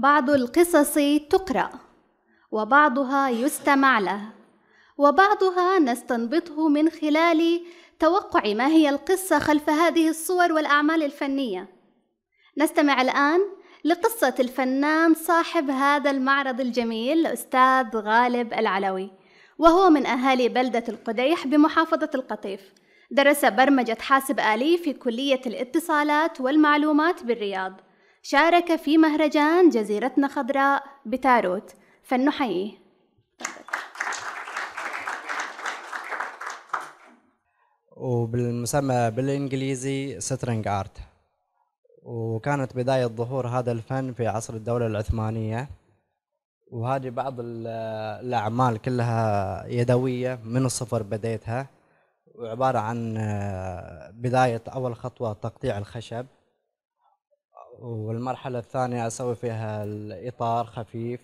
بعض القصص تقرأ وبعضها يستمع له وبعضها نستنبطه من خلال توقع ما هي القصة خلف هذه الصور والأعمال الفنية نستمع الآن لقصة الفنان صاحب هذا المعرض الجميل الأستاذ غالب العلوي وهو من أهالي بلدة القديح بمحافظة القطيف درس برمجة حاسب آلي في كلية الاتصالات والمعلومات بالرياض شارك في مهرجان جزيرتنا خضراء بتاروت فلنحييه وبالمسمى بالإنجليزي سترينج آرت وكانت بداية ظهور هذا الفن في عصر الدولة العثمانية وهذه بعض الأعمال كلها يدوية من الصفر بديتها وعبارة عن آه، بداية أول خطوة تقطيع الخشب والمرحلة الثانية أسوي فيها الإطار خفيف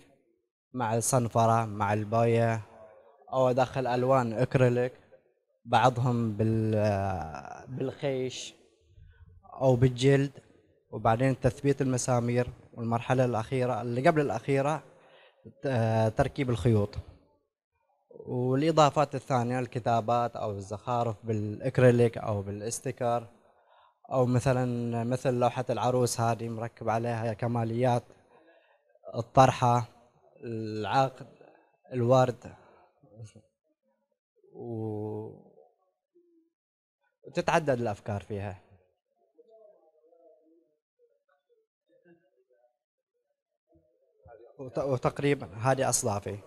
مع الصنفرة مع الباية أو أدخل ألوان أكريليك بعضهم بالخيش أو بالجلد وبعدين تثبيت المسامير والمرحلة الأخيرة اللي قبل الأخيرة آه، تركيب الخيوط والإضافات الثانية الكتابات أو الزخارف بالإكريليك أو بالاستيكر او مثلا مثل لوحه العروس هذه مركب عليها كماليات الطرحه العقد الورد و... وتتعدد الافكار فيها وتقريبا هذه اصلافي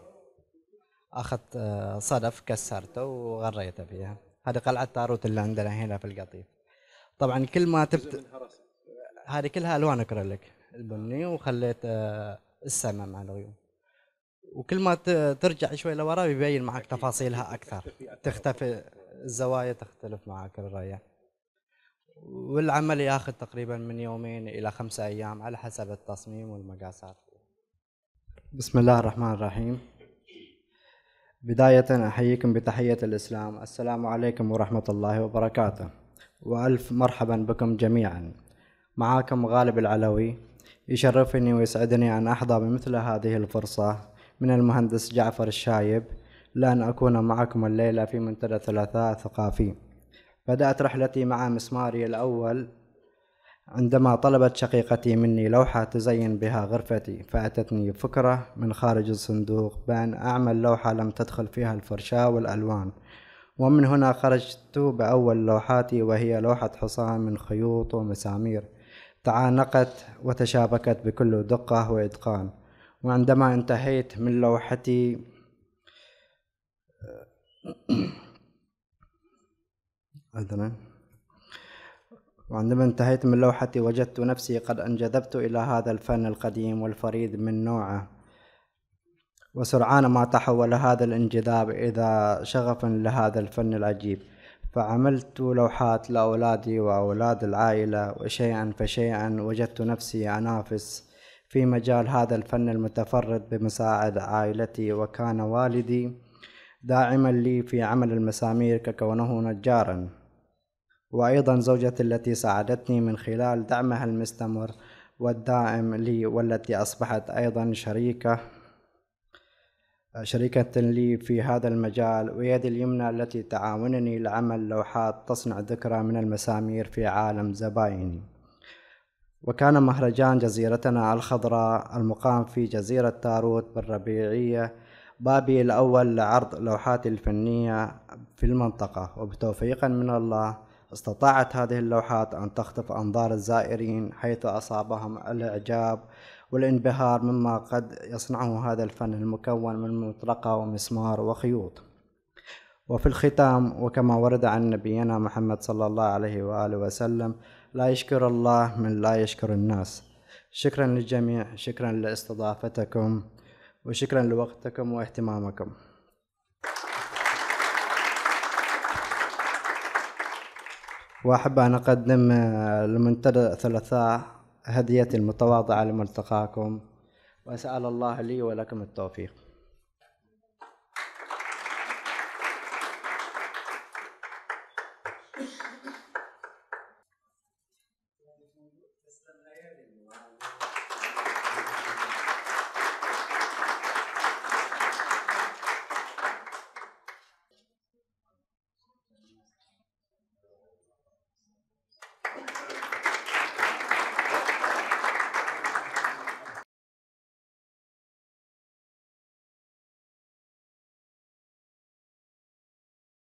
اخذت آه، صدف كسرته وغريته فيها هذه قلعه تاروت اللي عندنا هنا في القطيف طبعا كل ما تبت هذه كلها الوان اكريليك البني وخليت آه، السماء مع الغيوم وكل ما ترجع شوي لورا يبين معك تفاصيلها اكثر تختفي الزوايا تختلف معك الرؤيه والعمل ياخذ تقريبا من يومين الى خمسة ايام على حسب التصميم والمقاسات بسم الله الرحمن الرحيم بداية أحييكم بتحية الإسلام السلام عليكم ورحمة الله وبركاته وألف مرحبا بكم جميعا معاكم غالب العلوي يشرفني ويسعدني أن أحظى بمثل هذه الفرصة من المهندس جعفر الشايب لأن أكون معكم الليلة في منتدى ثلاثاء ثقافي بدأت رحلتي مع مسماري الأول عندما طلبت شقيقتي مني لوحة تزين بها غرفتي فأتتني فكرة من خارج الصندوق بأن أعمل لوحة لم تدخل فيها الفرشاة والألوان ومن هنا خرجت بأول لوحاتي وهي لوحة حصان من خيوط ومسامير تعانقت وتشابكت بكل دقة وإتقان وعندما انتهيت من لوحتي عذرا وعندما انتهيت من لوحتي وجدت نفسي قد انجذبت إلى هذا الفن القديم والفريد من نوعه وسرعان ما تحول هذا الانجذاب إلى شغف لهذا الفن العجيب فعملت لوحات لأولادي وأولاد العائلة وشيئا فشيئا وجدت نفسي أنافس في مجال هذا الفن المتفرد بمساعد عائلتي وكان والدي داعما لي في عمل المسامير ككونه نجارا وأيضا زوجتي التي ساعدتني من خلال دعمها المستمر والدائم لي والتي أصبحت أيضا شريكة شريكة لي في هذا المجال ويدي اليمنى التي تعاونني لعمل لوحات تصنع ذكرى من المسامير في عالم زبايني وكان مهرجان جزيرتنا الخضراء المقام في جزيرة تاروت بالربيعية بابي الأول لعرض لوحاتي الفنية في المنطقة وبتوفيق من الله استطاعت هذه اللوحات أن تخطف أنظار الزائرين حيث أصابهم الإعجاب والانبهار مما قد يصنعه هذا الفن المكون من مطرقة ومسمار وخيوط وفي الختام وكما ورد عن نبينا محمد صلى الله عليه وآله وسلم لا يشكر الله من لا يشكر الناس شكرا للجميع شكرا لاستضافتكم وشكرا لوقتكم واهتمامكم وأحب أن أقدم آه، لمنتدى الثلاثاء هديتي المتواضعة لملتقاكم وأسأل الله لي ولكم التوفيق